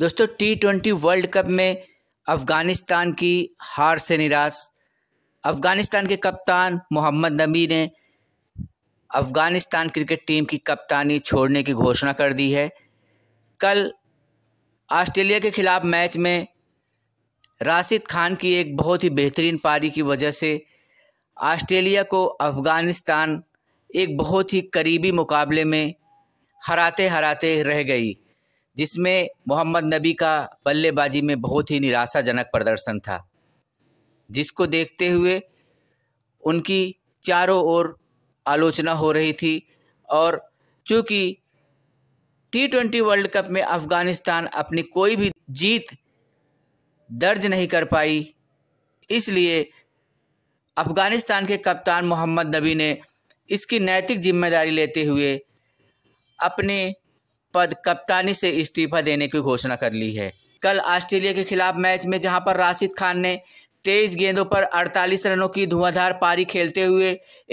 दोस्तों T twenty world cup में अफगानिस्तान की हार से निराश अफगानिस्तान के कप्तान मोहम्मद नबी ने अफगानिस्तान क्रिकेट टीम की कप्तानी छोड़ने की घोषणा कर दी है कल ऑस्ट्रेलिया के खिलाफ मैच में राशिद खान की एक बहुत ही बेहतरीन पारी की वजह से ऑस्ट्रेलिया को अफगानिस्तान एक बहुत ही करीबी मुकाबले में हराते हराते रह गई जिसमें मोहम्मद नबी का बल्लेबाजी में बहुत ही निराशाजनक प्रदर्शन था जिसको देखते हुए उनकी चारों ओर आलोचना हो रही थी और चूँकि टी ट्वेंटी वर्ल्ड कप में अफ़गानिस्तान अपनी कोई भी जीत दर्ज नहीं कर पाई इसलिए अफ़गानिस्तान के कप्तान मोहम्मद नबी ने इसकी नैतिक जिम्मेदारी लेते हुए अपने पद कप्तानी से इस्तीफा देने की घोषणा कर ली है कल ऑस्ट्रेलिया के खिलाफ मैच में जहां पर राशिद खान ने तेईस गेंदों पर 48 रनों की धुआंधार पारी खेलते हुए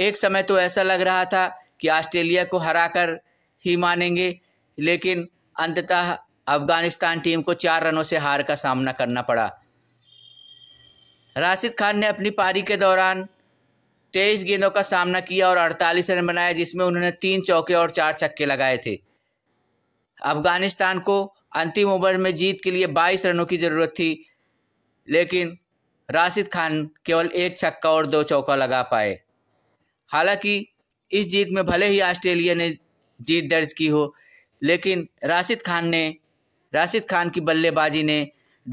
एक समय तो ऐसा लग रहा था कि ऑस्ट्रेलिया को हराकर ही मानेंगे लेकिन अंततः अफगानिस्तान टीम को चार रनों से हार का सामना करना पड़ा राशिद खान ने अपनी पारी के दौरान तेईस गेंदों का सामना किया और 48 रन बनाए जिसमें उन्होंने तीन चौके और चार छक्के लगाए थे अफगानिस्तान को अंतिम ओवर में जीत के लिए 22 रनों की ज़रूरत थी लेकिन राशिद खान केवल एक छक्का और दो चौका लगा पाए हालांकि इस जीत में भले ही ऑस्ट्रेलिया ने जीत दर्ज की हो लेकिन राशिद खान ने राशिद खान की बल्लेबाजी ने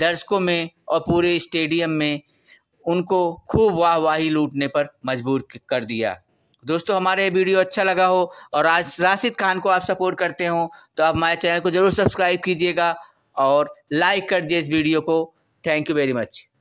दर्शकों में और पूरे स्टेडियम में उनको खूब वाहवाही लूटने पर मजबूर कर दिया दोस्तों हमारे वीडियो अच्छा लगा हो और आज राशिद खान को आप सपोर्ट करते हो तो आप हमारे चैनल को ज़रूर सब्सक्राइब कीजिएगा और लाइक कर दिए इस वीडियो को थैंक यू वेरी मच